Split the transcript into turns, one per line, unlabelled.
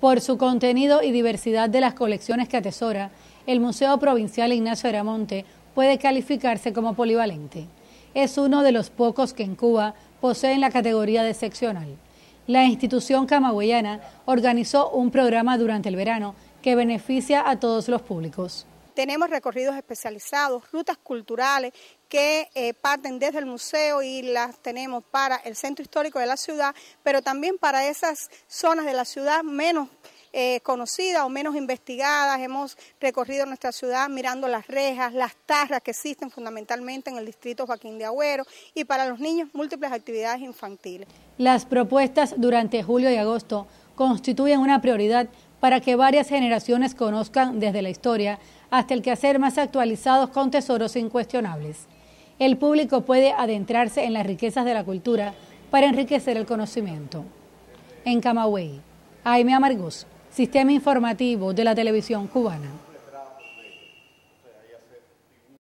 Por su contenido y diversidad de las colecciones que atesora, el Museo Provincial Ignacio Aramonte puede calificarse como polivalente. Es uno de los pocos que en Cuba poseen la categoría de seccional. La institución camagüeyana organizó un programa durante el verano que beneficia a todos los públicos.
Tenemos recorridos especializados, rutas culturales que eh, parten desde el museo y las tenemos para el centro histórico de la ciudad, pero también para esas zonas de la ciudad menos eh, conocidas o menos investigadas. Hemos recorrido nuestra ciudad mirando las rejas, las tarras que existen fundamentalmente en el distrito Joaquín de Agüero y para los niños múltiples actividades infantiles.
Las propuestas durante julio y agosto constituyen una prioridad para que varias generaciones conozcan desde la historia hasta el quehacer más actualizados con tesoros incuestionables. El público puede adentrarse en las riquezas de la cultura para enriquecer el conocimiento. En Camagüey, Jaime Amargus, Sistema Informativo de la Televisión Cubana.